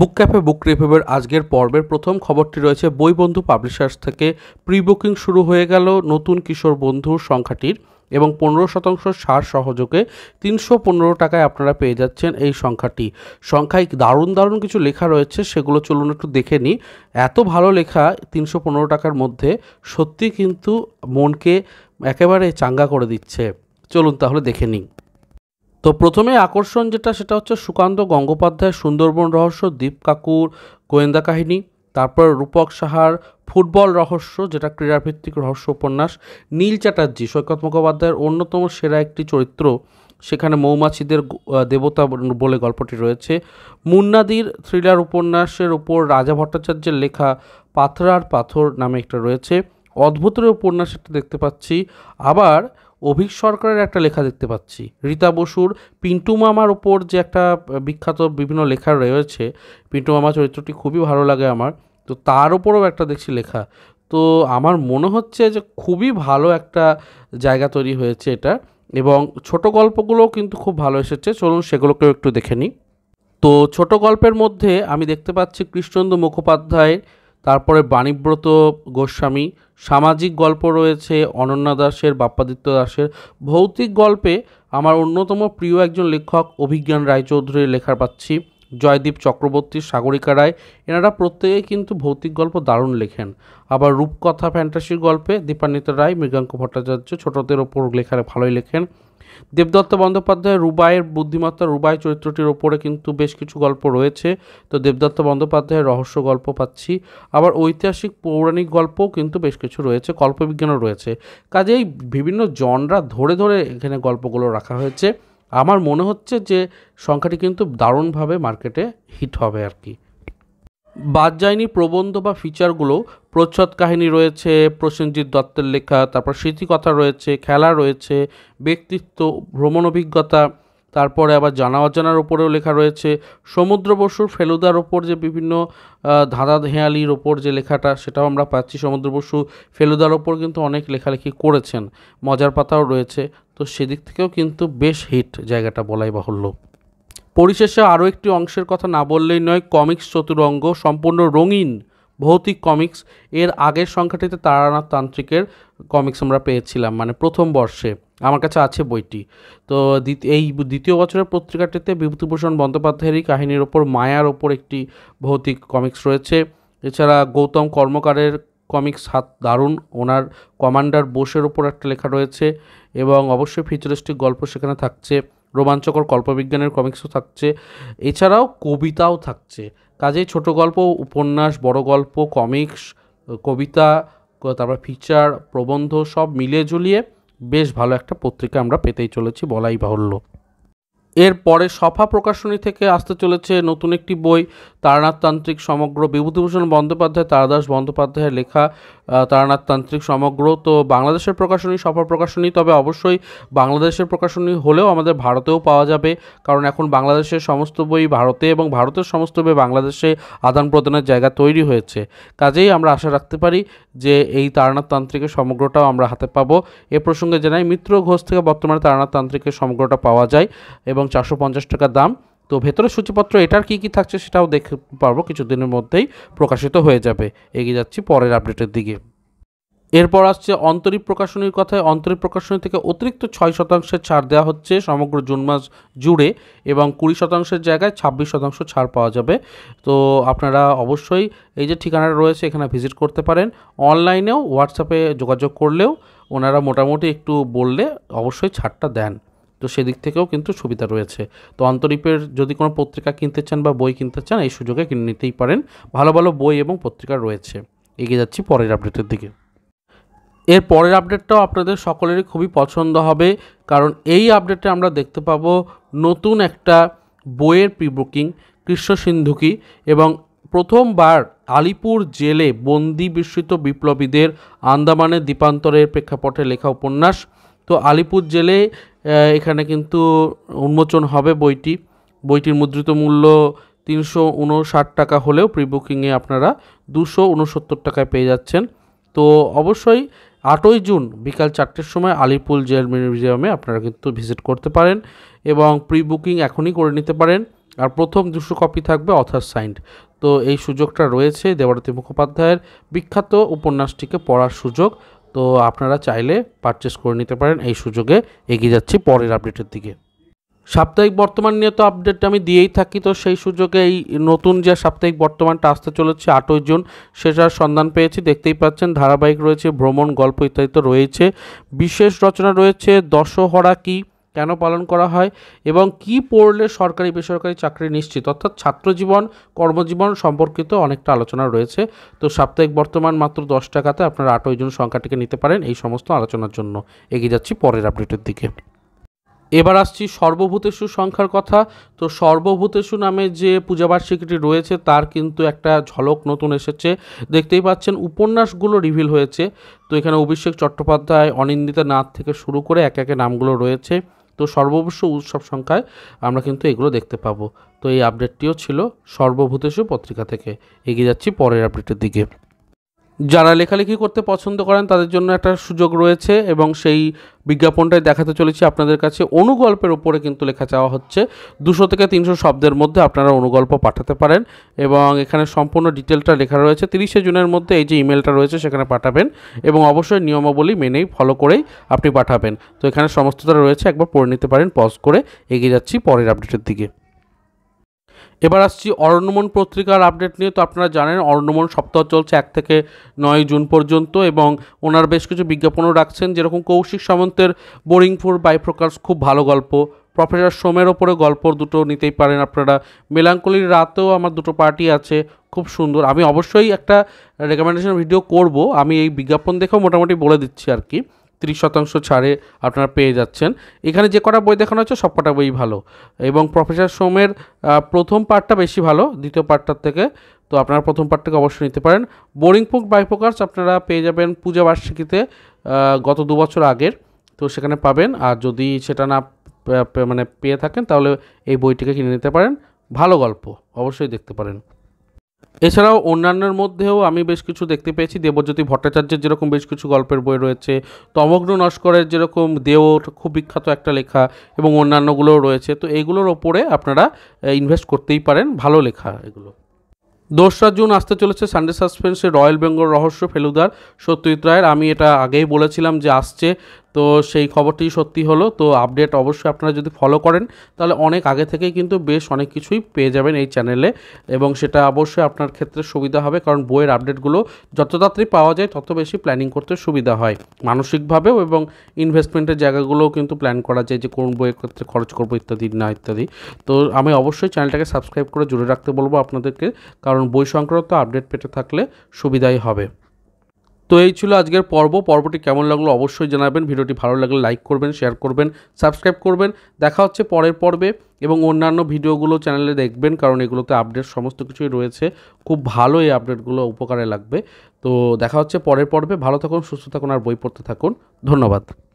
বুক cafe বুক রিভিউয়ের আজকের পর্বের প্রথম খবরটি রয়েছে বই বন্ধু পাবলিশার্স থেকে প্রি বুকিং শুরু হয়ে গেল নতুন কিশোর বন্ধুর সংখ্যাটির এবং পনেরো শতাংশ ছাড় সহযোগে তিনশো পনেরো টাকায় আপনারা পেয়ে যাচ্ছেন এই সংখ্যাটি সংখ্যায় দারুণ দারুণ কিছু লেখা রয়েছে সেগুলো চলুন একটু দেখে নিই এত ভালো লেখা তিনশো পনেরো টাকার মধ্যে সত্যি কিন্তু মনকে একেবারে চাঙ্গা করে দিচ্ছে চলুন তাহলে দেখে নিই তো প্রথমে আকর্ষণ যেটা সেটা হচ্ছে সুকান্ত গঙ্গোপাধ্যায় সুন্দরবন রহস্য দীপ কাকুর গোয়েন্দা কাহিনী তারপর রূপক সাহার ফুটবল রহস্য যেটা ক্রীড়াভিত্তিক রহস্য উপন্যাস নীল চ্যাটার্জি সৈকত মুখোপাধ্যায়ের অন্যতম সেরা একটি চরিত্র সেখানে মৌমাছিদের দেবতা বলে গল্পটি রয়েছে মুন্নাদির থ্রিলার উপন্যাসের উপর রাজা ভট্টাচার্যের লেখা পাথর আর পাথর নামে একটা রয়েছে অদ্ভুতের উপন্যাস একটা দেখতে পাচ্ছি আবার অভিক সরকারের একটা লেখা দেখতে পাচ্ছি রীতা বসুর পিন্টু মামার ওপর যে একটা বিখ্যাত বিভিন্ন লেখা রয়েছে পিন্টু মামা চরিত্রটি খুবই ভালো লাগে আমার তো তার ওপরেও একটা দেখছি লেখা তো আমার মনে হচ্ছে যে খুবই ভালো একটা জায়গা তৈরি হয়েছে এটা এবং ছোট গল্পগুলোও কিন্তু খুব ভালো এসেছে চলুন সেগুলোকেও একটু দেখে নিই তো ছোট গল্পের মধ্যে আমি দেখতে পাচ্ছি কৃষ্ণন্দু মুখোপাধ্যায়ের তারপরে বাণীব্রত গোস্বামী সামাজিক গল্প রয়েছে অনন্যা দাসের বাপ্পাদিত্য দাসের ভৌতিক গল্পে আমার অন্যতম প্রিয় একজন লেখক অভিজ্ঞান রায়চৌধুরীর লেখার পাচ্ছি জয়দীপ চক্রবর্তী সাগরিকা রায় এনারা প্রত্যেকেই কিন্তু ভৌতিক গল্প দারুণ লেখেন আবার রূপকথা ফ্যান্টাসির গল্পে দীপান্বিতা রায় মৃগাঙ্ক ভট্টাচার্য ছোটদের ওপর লেখা ভালোই লেখেন দেবদত্ত বন্দ্যোপাধ্যায় রুবাইয়ের বুদ্ধিমত্তা রুবাই চরিত্রটির ওপরে কিন্তু বেশ কিছু গল্প রয়েছে তো দেবদত্ত বন্দ্যোপাধ্যায়ের রহস্য গল্প পাচ্ছি আবার ঐতিহাসিক পৌরাণিক গল্পও কিন্তু বেশ কিছু রয়েছে কল্পবিজ্ঞানও রয়েছে কাজেই বিভিন্ন জনরা ধরে ধরে এখানে গল্পগুলো রাখা হয়েছে আমার মনে হচ্ছে যে সংখ্যাটি কিন্তু দারুণভাবে মার্কেটে হিট হবে আর কি বাদ যায়নি প্রবন্ধ বা ফিচারগুলো প্রচ্ছদ কাহিনী রয়েছে প্রসেনজিৎ দত্তের লেখা তারপর স্মৃতিকথা রয়েছে খেলা রয়েছে ব্যক্তিত্ব ভ্রমণ অভিজ্ঞতা তারপরে আবার জানা অজানার ওপরেও লেখা রয়েছে সমুদ্র বসুর ফেলুদার ওপর যে বিভিন্ন ধাঁধা হেঁয়ালির ওপর যে লেখাটা সেটাও আমরা পাচ্ছি সমুদ্র বসু ফেলুদার ওপর কিন্তু অনেক লেখালেখি করেছেন মজার পাতাও রয়েছে তো সেদিক থেকেও কিন্তু বেশ হিট জায়গাটা বলাই বাহুল্য পরিশেষে আরও একটি অংশের কথা না বললেই নয় কমিক্স চতুরঙ্গ সম্পূর্ণ রঙিন ভৌতিক কমিক্স এর আগের সংখ্যাটিতে তারানাথ তান্ত্রিকের কমিক্স আমরা পেয়েছিলাম মানে প্রথম বর্ষে আমার কাছে আছে বইটি তো এই দ্বিতীয় বছরের পত্রিকাটিতে বিভূতিভূষণ বন্দ্যোপাধ্যায়েরই কাহিনীর ওপর মায়ার ওপর একটি ভৌতিক কমিক্স রয়েছে এছাড়া গৌতম কর্মকারের কমিক্স হাত দারুণ ওনার কমান্ডার বোসের ওপর একটা লেখা রয়েছে এবং অবশ্যই ফিচারিস্টিক গল্প সেখানে থাকছে রোমাঞ্চকর কল্পবিজ্ঞানের কমিক্সও থাকছে এছাড়াও কবিতাও থাকছে কাজেই ছোট গল্প উপন্যাস বড় গল্প কমিক্স কবিতা তারপর ফিচার প্রবন্ধ সব মিলিয়ে ঝুলিয়ে বেশ ভালো একটা পত্রিকা আমরা পেতেই চলেছি বলাই বাহুল্য এরপরে সফা প্রকাশনী থেকে আসতে চলেছে নতুন একটি বই তারানাথতান্ত্রিক সমগ্র বিভূতিভূষণ বন্দ্যোপাধ্যায় তারাদাস বন্দ্যোপাধ্যায়ের লেখা তারানাথতান্ত্রিক সমগ্র তো বাংলাদেশের প্রকাশনী সফা প্রকাশনী তবে অবশ্যই বাংলাদেশের প্রকাশনী হলেও আমাদের ভারতেও পাওয়া যাবে কারণ এখন বাংলাদেশের সমস্ত বই ভারতে এবং ভারতের সমস্ত বই বাংলাদেশে আদান প্রদানের জায়গা তৈরি হয়েছে কাজেই আমরা আশা রাখতে পারি যে এই তারানাথতান্ত্রিকের সমগ্রটাও আমরা হাতে পাবো এ প্রসঙ্গে জানাই মিত্র ঘোষ থেকে বর্তমানে তারানাথতান্ত্রিকের সমগ্রটা পাওয়া যায় এবং চারশো পঞ্চাশ টাকা দাম তো ভেতরের সূচিপত্র এটার কি কি থাকছে সেটাও দেখতে পারবো কিছুদিনের মধ্যেই প্রকাশিত হয়ে যাবে এগিয়ে যাচ্ছি পরের আপডেটের দিকে এরপর আসছে অন্তরিক প্রকাশনীর কথায় অন্তরিক প্রকাশনী থেকে অতিরিক্ত ছয় শতাংশের ছাড় দেওয়া হচ্ছে সমগ্র জুন মাস জুড়ে এবং কুড়ি শতাংশের জায়গায় ছাব্বিশ শতাংশ ছাড় পাওয়া যাবে তো আপনারা অবশ্যই এই যে ঠিকানাটা রয়েছে এখানে ভিজিট করতে পারেন অনলাইনেও হোয়াটসঅ্যাপে যোগাযোগ করলেও ওনারা মোটামুটি একটু বললে অবশ্যই ছাড়টা দেন তো সেদিক থেকেও কিন্তু সুবিধা রয়েছে তো অন্তরীপের যদি কোনো পত্রিকা কিনতে চান বা বই কিনতে চান এই সুযোগে কিনে নিতেই পারেন ভালো ভালো বই এবং পত্রিকা রয়েছে এগিয়ে যাচ্ছি পরের আপডেটের দিকে এর পরের আপডেটটাও আপনাদের সকলেরই খুবই পছন্দ হবে কারণ এই আপডেটে আমরা দেখতে পাব নতুন একটা বইয়ের প্রি বুকিং কৃষ্ণ সিন্ধুকি এবং প্রথমবার আলিপুর জেলে বন্দি বিস্মিত বিপ্লবীদের আন্দামানের দ্বীপান্তরের প্রেক্ষাপটে লেখা উপন্যাস তো আলিপুর জেলে এখানে কিন্তু উন্মোচন হবে বইটি বইটির মুদ্রিত মূল্য তিনশো উনষাট টাকা হলেও প্রি বুকিংয়ে আপনারা দুশো উনসত্তর টাকায় পেয়ে যাচ্ছেন তো অবশ্যই আটই জুন বিকাল চারটের সময় আলিপুল জেল মিউজিয়ামে আপনারা কিন্তু ভিজিট করতে পারেন এবং প্রি বুকিং এখনই করে নিতে পারেন আর প্রথম দুশো কপি থাকবে অথার সাইন্ড তো এই সুযোগটা রয়েছে দেবারতী মুখোপাধ্যায়ের বিখ্যাত উপন্যাসটিকে পড়ার সুযোগ তো আপনারা চাইলে পারচেস করে নিতে পারেন এই সুযোগে এগিয়ে যাচ্ছি পরের আপডেটের দিকে সাপ্তাহিক বর্তমান নিয়ে তো আপডেট আমি দিয়েই থাকি তো সেই সুযোগে এই নতুন যে সাপ্তাহিক বর্তমানটা আসতে চলেছে আটই জুন সেটার সন্ধান পেয়েছি দেখতেই পাচ্ছেন ধারাবাহিক রয়েছে ভ্রমণ গল্প ইত্যাদি তো রয়েছে বিশেষ রচনা রয়েছে দশহরা কি কেন পালন করা হয় এবং কি পড়লে সরকারি বেসরকারি চাকরি নিশ্চিত অর্থাৎ ছাত্রজীবন কর্মজীবন সম্পর্কিত অনেকটা আলোচনা রয়েছে তো সাপ্তাহিক বর্তমান মাত্র দশ টাকাতে আপনারা আটই জন সংখ্যাটিকে নিতে পারেন এই সমস্ত আলোচনার জন্য এগিয়ে যাচ্ছি পরের আপডেটের দিকে এবার আসছি সর্বভূতেশু সংখ্যার কথা তো সর্বভূতেশু নামে যে পূজাবার্ষিকীটি রয়েছে তার কিন্তু একটা ঝলক নতুন এসেছে দেখতেই পাচ্ছেন উপন্যাসগুলো রিভিল হয়েছে তো এখানে অভিষেক চট্টোপাধ্যায় অনিন্দিতা নাথ থেকে শুরু করে এক একে নামগুলো রয়েছে তো সর্বভূষ উৎসব সংখ্যায় আমরা কিন্তু এগুলো দেখতে পাবো তো এই আপডেটটিও ছিল সর্বভূতেশু পত্রিকা থেকে এগিয়ে যাচ্ছি পরের আপডেটের দিকে যারা লেখালেখি করতে পছন্দ করেন তাদের জন্য একটা সুযোগ রয়েছে এবং সেই বিজ্ঞাপনটাই দেখাতে চলেছি আপনাদের কাছে অনুগল্পের ওপরে কিন্তু লেখা চাওয়া হচ্ছে দুশো থেকে তিনশো শব্দের মধ্যে আপনারা অনুগল্প পাঠাতে পারেন এবং এখানে সম্পূর্ণ ডিটেলটা লেখা রয়েছে তিরিশে জুনের মধ্যে এই যে ইমেলটা রয়েছে সেখানে পাঠাবেন এবং অবশ্যই নিয়মাবলী মেনেই ফলো করেই আপনি পাঠাবেন তো এখানে সমস্তটা রয়েছে একবার পড়ে নিতে পারেন পজ করে এগিয়ে যাচ্ছি পরের আপডেটের দিকে এবার আসছি অরণ্যমন পত্রিকার আপডেট নিয়ে তো আপনারা জানেন অরণ্যমন সপ্তাহ চলছে এক থেকে নয় জুন পর্যন্ত এবং ওনার বেশ কিছু বিজ্ঞাপনও রাখছেন যেরকম কৌশিক সামন্তের বোরিং ফোর বাইপ্রকাশ খুব ভালো গল্প প্রফেসর সোমের ওপরে গল্প দুটো নিতেই পারেন আপনারা মেলাঙ্কলির রাতেও আমার দুটো পার্টি আছে খুব সুন্দর আমি অবশ্যই একটা রেকমেন্ডেশন ভিডিও করব আমি এই বিজ্ঞাপন দেখেও মোটামুটি বলে দিচ্ছি আর কি তিরিশ শতাংশ ছাড়ে আপনারা পেয়ে যাচ্ছেন এখানে যে কটা বই দেখানো হচ্ছে সব কটা বই ভালো এবং প্রফেসর সোমের প্রথম পার্টটা বেশি ভালো দ্বিতীয় পার্টটার থেকে তো আপনারা প্রথম পার্টটাকে অবশ্যই নিতে পারেন বোরিং পুক বাইপোকার্স আপনারা পেয়ে যাবেন পূজা বার্ষিকীতে গত দু বছর আগের তো সেখানে পাবেন আর যদি সেটা না মানে পেয়ে থাকেন তাহলে এই বইটিকে কিনে নিতে পারেন ভালো গল্প অবশ্যই দেখতে পারেন এছাড়াও অন্যান্যের মধ্যেও আমি বেশ কিছু দেখতে পেয়েছি দেবজ্যোতি ভট্টাচার্যের যেরকম বেশ কিছু গল্পের বই রয়েছে তমগ্ন নস্করের যেরকম দেওর খুব বিখ্যাত একটা লেখা এবং অন্যান্যগুলোও রয়েছে তো এগুলোর ওপরে আপনারা ইনভেস্ট করতেই পারেন ভালো লেখা এগুলো দোসরা জুন আসতে চলেছে সানডে সাসপেন্সে রয়্যাল বেঙ্গল রহস্য ফেলুদার সত্যজিৎ রায়ের আমি এটা আগেই বলেছিলাম যে আসছে তো সেই খবরটি সত্যি হলো তো আপডেট অবশ্যই আপনারা যদি ফলো করেন তাহলে অনেক আগে থেকেই কিন্তু বেশ অনেক কিছুই পেয়ে যাবেন এই চ্যানেলে এবং সেটা অবশ্যই আপনার ক্ষেত্রে সুবিধা হবে কারণ বইয়ের আপডেটগুলো যত তাড়াতাড়ি পাওয়া যায় তত বেশি প্ল্যানিং করতে সুবিধা হয় মানসিকভাবেও এবং ইনভেস্টমেন্টের জায়গাগুলোও কিন্তু প্ল্যান করা যায় যে কোন বইয়ের ক্ষেত্রে খরচ করবো ইত্যাদি না ইত্যাদি তো আমি অবশ্যই চ্যানেলটাকে সাবস্ক্রাইব করে জুড়ে রাখতে বলবো আপনাদেরকে কারণ বই সংক্রান্ত আপডেট পেতে থাকলে সুবিধাই হবে তো এই ছিল আজকের পর্ব পর্বটি কেমন লাগলো অবশ্যই জানাবেন ভিডিওটি ভালো লাগলে লাইক করবেন শেয়ার করবেন সাবস্ক্রাইব করবেন দেখা হচ্ছে পরের পর্বে এবং অন্যান্য ভিডিওগুলো চ্যানেলে দেখবেন কারণ এগুলোতে আপডেট সমস্ত কিছুই রয়েছে খুব ভালো এই আপডেটগুলো উপকারে লাগবে তো দেখা হচ্ছে পরের পর্বে ভালো থাকুন সুস্থ থাকুন আর বই পড়তে থাকুন ধন্যবাদ